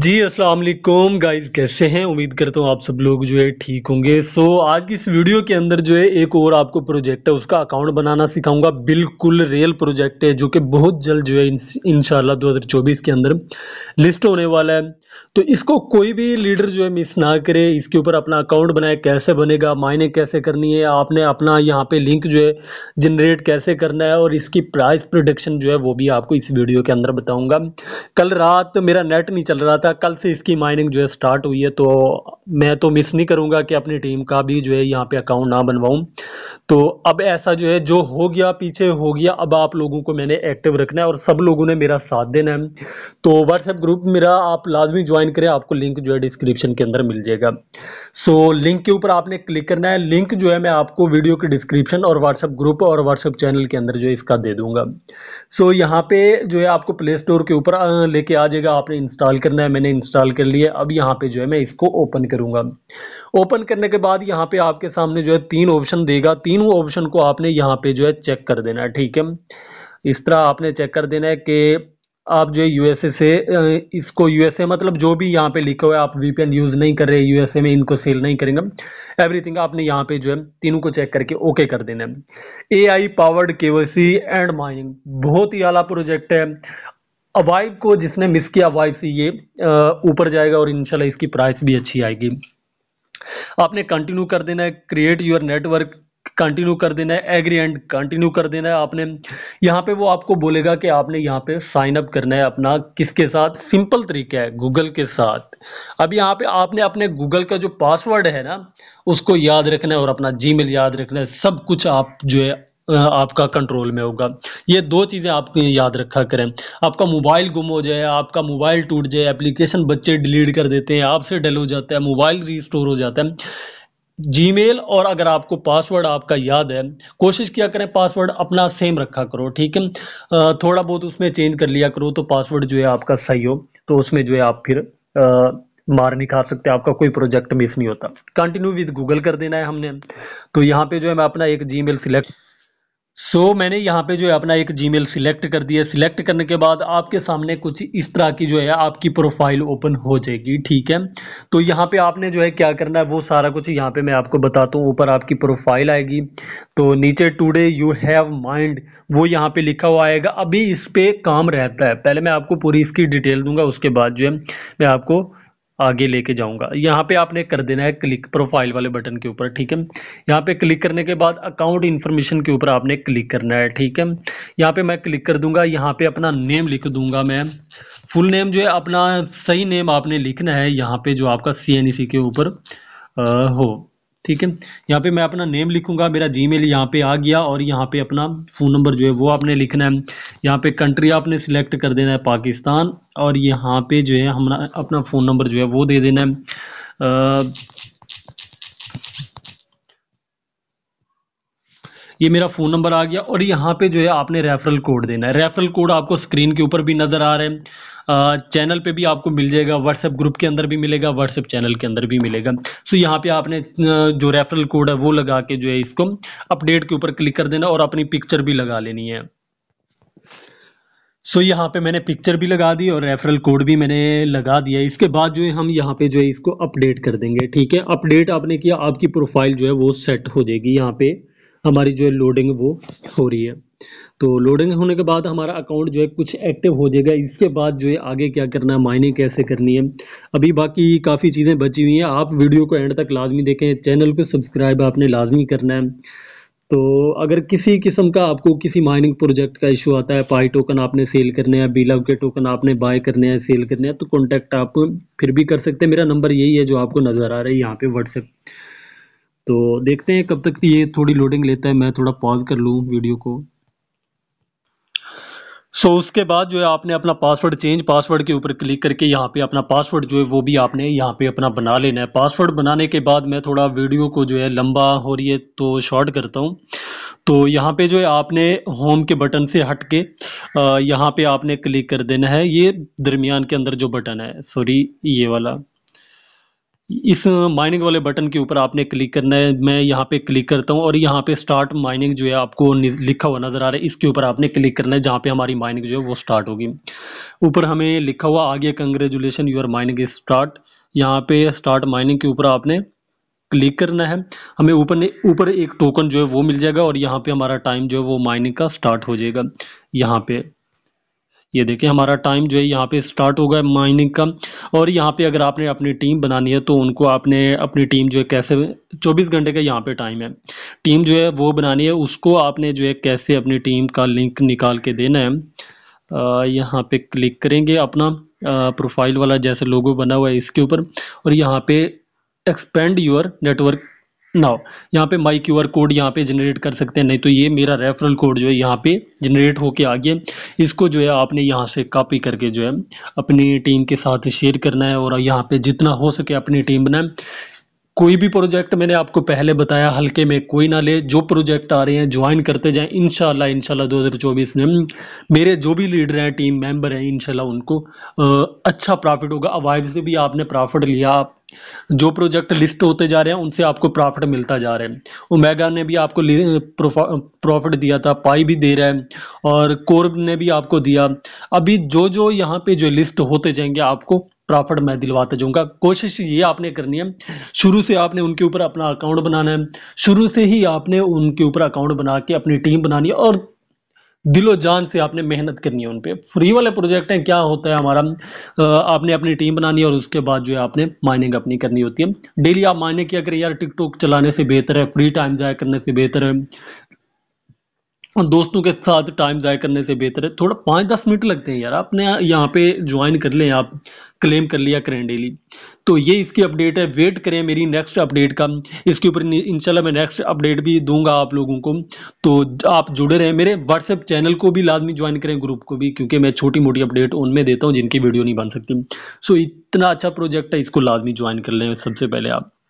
जी अस्सलाम वालेकुम गाइस कैसे हैं उम्मीद करता हूँ आप सब लोग जो है ठीक होंगे सो so, आज की इस वीडियो के अंदर जो है एक और आपको प्रोजेक्ट है उसका अकाउंट बनाना सिखाऊंगा बिल्कुल रियल प्रोजेक्ट है जो कि बहुत जल्द जो है इनशाला चौबीस के अंदर लिस्ट होने वाला है तो इसको कोई भी लीडर जो है मिस ना करे इसके ऊपर अपना अकाउंट बनाए कैसे बनेगा मायने कैसे करनी है आपने अपना यहाँ पे लिंक जो है जनरेट कैसे करना है और इसकी प्राइस प्रोडक्शन जो है वो भी आपको इस वीडियो के अंदर बताऊंगा कल रात मेरा नेट नहीं चल रहा था कल से इसकी माइनिंग जो है स्टार्ट हुई है तो मैं तो मिस नहीं करूंगा कि अपनी टीम का भी जो है यहाँ पे अकाउंट ना बनवाऊं तो अब ऐसा जो है जो हो गया पीछे हो गया अब आप लोगों को मैंने एक्टिव रखना है और सब लोगों ने मेरा साथ देना है तो व्हाट्सएप ग्रुप मेरा आप लाजमी ज्वाइन करें आपको लिंक जो है डिस्क्रिप्शन के अंदर मिल जाएगा सो लिंक के ऊपर आपने क्लिक करना है लिंक जो है मैं आपको वीडियो के डिस्क्रिप्शन और व्हाट्सएप ग्रुप और व्हाट्सएप चैनल के अंदर जो है इसका दे दूंगा सो यहाँ पे जो है आपको प्ले स्टोर के ऊपर लेके आ जाएगा आपने इंस्टॉल करना है मैंने इंस्टॉल कर लिया अब यहाँ पे जो है मैं इसको ओपन करूँगा ओपन करने के बाद यहाँ पे आपके सामने जो है तीन ऑप्शन देगा तीनों ऑप्शन को आपने यहाँ पे जो है चेक कर देना है ठीक है इस तरह आपने चेक कर देना है कि आप जो है यूएसए से इसको यूएसए मतलब जो भी यहाँ पे लिखा हुआ है आप वीपीएन यूज़ नहीं कर रहे यूएसए में इनको सेल नहीं करेंगे एवरीथिंग आपने यहाँ पे जो है तीनों को चेक करके ओके कर देना है a powered KYC and mining बहुत ही आला प्रोजेक्ट है अवाइब को जिसने मिस किया अवाइब से ये ऊपर जाएगा और इनशाला इसकी प्राइस भी अच्छी आएगी आपने कंटिन्यू कर देना है क्रिएट योर नेटवर्क कंटिन्यू कर देना है एग्री एंड कंटिन्यू कर देना है आपने यहाँ पे वो आपको बोलेगा कि आपने यहाँ पे साइन अप करना है अपना किसके साथ सिंपल तरीका है गूगल के साथ अब यहाँ पे आपने अपने गूगल का जो पासवर्ड है ना उसको याद रखना है और अपना जीमेल याद रखना है सब कुछ आप जो है आपका कंट्रोल में होगा ये दो चीज़ें आप याद रखा करें आपका मोबाइल गुम हो जाए आपका मोबाइल टूट जाए एप्लीकेशन बच्चे डिलीट कर देते हैं आपसे डल हो जाता है मोबाइल रिस्टोर हो जाता है जीमेल और अगर आपको पासवर्ड आपका याद है कोशिश किया करें पासवर्ड अपना सेम रखा करो ठीक है थोड़ा बहुत उसमें चेंज कर लिया करो तो पासवर्ड जो है आपका सही हो तो उसमें जो है आप फिर आ, मार नहीं खा सकते आपका कोई प्रोजेक्ट मिस नहीं होता कंटिन्यू विद गूगल कर देना है हमने तो यहाँ पे जो है मैं अपना एक Gmail select so so, मैंने यहाँ पे जो है अपना एक जीमेल सिलेक्ट कर दिया सिलेक्ट करने के बाद आपके सामने कुछ इस तरह की जो है आपकी प्रोफाइल ओपन हो जाएगी ठीक है तो यहाँ पे आपने जो है क्या करना है वो सारा कुछ यहाँ पे मैं आपको बताता हूँ ऊपर आपकी प्रोफाइल आएगी तो नीचे टुडे यू हैव माइंड वो यहाँ पे लिखा हुआ आएगा अभी इस पर काम रहता है पहले मैं आपको पूरी इसकी डिटेल दूंगा उसके बाद जो है मैं आपको आगे लेके जाऊंगा यहाँ पे आपने कर देना है क्लिक प्रोफाइल वाले बटन के ऊपर ठीक है यहाँ पे क्लिक करने के बाद अकाउंट इन्फॉर्मेशन के ऊपर आपने क्लिक करना है ठीक है यहाँ पे मैं क्लिक कर दूंगा यहाँ पे अपना नेम लिख दूंगा मैं फुल नेम जो है अपना सही नेम आपने लिखना है यहाँ पे जो आपका सी e के ऊपर हो ठीक है यहाँ पे मैं अपना नेम लिखूंगा मेरा जी मेल यहाँ पे आ गया और यहाँ पे अपना फ़ोन नंबर जो है वो आपने लिखना है यहाँ पे कंट्री आपने सिलेक्ट कर देना है पाकिस्तान और यहाँ पे जो है हम अपना फ़ोन नंबर जो है वो दे देना है आ, ये मेरा फ़ोन नंबर आ गया और यहाँ पे जो है आपने रेफरल कोड देना है रेफरल कोड आपको स्क्रीन के ऊपर भी नज़र आ रहा है चैनल पे भी आपको मिल जाएगा व्हाट्सएप ग्रुप के अंदर भी मिलेगा व्हाट्सएप चैनल के अंदर भी मिलेगा सो यहाँ पे आपने जो रेफरल कोड है वो लगा के जो है इसको अपडेट के ऊपर क्लिक कर देना और अपनी पिक्चर भी लगा लेनी है सो so, यहाँ पे मैंने पिक्चर भी लगा दी और रेफरल कोड भी मैंने लगा दिया इसके बाद जो है हम यहाँ पे जो है इसको अपडेट कर देंगे ठीक है अपडेट आपने किया आपकी प्रोफाइल जो है वो सेट हो जाएगी यहाँ पे हमारी जो है लोडिंग वो हो रही है तो लोडिंग होने के बाद हमारा अकाउंट जो है कुछ एक्टिव हो जाएगा इसके बाद जो है आगे क्या करना है माइनिंग कैसे करनी है अभी बाकी काफ़ी चीज़ें बची हुई हैं आप वीडियो को एंड तक लाजमी देखें चैनल को सब्सक्राइब आपने लाजमी करना है तो अगर किसी किस्म का आपको किसी माइनिंग प्रोजेक्ट का इशू आता है पाई टोकन आपने सेल करने हैं बिलव के टोकन आपने बाय करने हैं सेल करने हैं तो कॉन्टैक्ट आप फिर भी कर सकते हैं मेरा नंबर यही है जो आपको नज़र आ रहा है यहाँ पे व्हाट्सएप तो देखते हैं कब तक ये थोड़ी लोडिंग लेता है मैं थोड़ा पॉज कर लूँ वीडियो को सो so, उसके बाद जो है आपने अपना पासवर्ड चेंज पासवर्ड के ऊपर क्लिक करके यहाँ पे अपना पासवर्ड जो है वो भी आपने यहाँ पे अपना बना लेना है पासवर्ड बनाने के बाद मैं थोड़ा वीडियो को जो है लंबा हो रही है तो शॉर्ट करता हूँ तो यहाँ पे जो है आपने होम के बटन से हट के यहाँ पे आपने क्लिक कर देना है ये दरमियान के अंदर जो बटन है सॉरी ये वाला इस माइनिंग वाले बटन के ऊपर आपने क्लिक करना है मैं यहाँ पे क्लिक करता हूँ और यहाँ पे स्टार्ट माइनिंग जो है आपको लिखा हुआ नज़र आ रहा है इसके ऊपर आपने क्लिक करना है जहाँ पे हमारी माइनिंग जो है वो स्टार्ट होगी ऊपर हमें लिखा हुआ आगे congratulation your mining is start यहाँ पे स्टार्ट माइनिंग के ऊपर आपने क्लिक करना है हमें ऊपर ऊपर एक टोकन जो है वो मिल जाएगा और यहाँ पे हमारा टाइम जो है वो माइनिंग का स्टार्ट हो जाएगा यहाँ पे ये देखिए हमारा टाइम जो है यहाँ पे स्टार्ट होगा माइनिंग का और यहाँ पे अगर आपने अपनी टीम बनानी है तो उनको आपने अपनी टीम जो है कैसे 24 घंटे का यहाँ पे टाइम है टीम जो है वो बनानी है उसको आपने जो है कैसे अपनी टीम का लिंक निकाल के देना है यहाँ पे क्लिक करेंगे अपना प्रोफाइल वाला जैसे लोगो बना हुआ है इसके ऊपर और यहाँ पे एक्सपेंड योर नेटवर्क नाउ यहाँ पे माई क्यू आर कोड यहाँ पे जनरेट कर सकते हैं नहीं तो ये मेरा रेफरल कोड जो है यहाँ पे जनरेट होके आ गया इसको जो है आपने यहाँ से कॉपी करके जो है अपनी टीम के साथ शेयर करना है और यहाँ पे जितना हो सके अपनी टीम बनाए कोई भी प्रोजेक्ट मैंने आपको पहले बताया हल्के में कोई ना ले जो प्रोजेक्ट आ रहे हैं ज्वाइन करते जाएं इनशाला इनशाला 2024 में मेरे जो भी लीडर हैं टीम मेंबर हैं इनशाला उनको आ, अच्छा प्रॉफिट होगा अवाइड से भी आपने प्रॉफिट लिया जो प्रोजेक्ट लिस्ट होते जा रहे हैं उनसे आपको प्रॉफिट मिलता जा रहा है ओमेगा ने भी आपको प्रॉफिट दिया था पाई भी दे रहा है और कोर्ब ने भी आपको दिया अभी जो जो यहाँ पे जो लिस्ट होते जाएंगे आपको प्रॉफिट मैं दिलवाता जाऊंगा कोशिश ये आपने करनी है शुरू से आपने उनके ऊपर अपना अकाउंट बनाना है शुरू से ही आपने उनके ऊपर अकाउंट बना के अपनी टीम बनानी है और दिलो जान से आपने मेहनत करनी है उन पर फ्री वाले प्रोजेक्ट हैं क्या होता है हमारा आपने अपनी टीम बनानी है और उसके बाद जो है आपने माइनिंग अपनी करनी होती है डेली आप माइनिंग किया करें यार टिकटॉक चलाने से बेहतर है फ्री टाइम जाया करने से बेहतर है और दोस्तों के साथ टाइम ज़ाय करने से बेहतर है थोड़ा पाँच दस मिनट लगते हैं यार आपने यहाँ पे ज्वाइन कर लें आप क्लेम कर लिया करें डेली तो ये इसकी अपडेट है वेट करें मेरी नेक्स्ट अपडेट का इसके ऊपर इंशाल्लाह मैं नेक्स्ट अपडेट भी दूंगा आप लोगों को तो आप जुड़े रहें मेरे व्हाट्सएप चैनल को भी लाजमी ज्वाइन करें ग्रुप को भी क्योंकि मैं छोटी मोटी अपडेट उनमें देता हूँ जिनकी वीडियो नहीं बन सकती सो इतना अच्छा प्रोजेक्ट है इसको लाजमी ज्वाइन कर लें सबसे पहले आप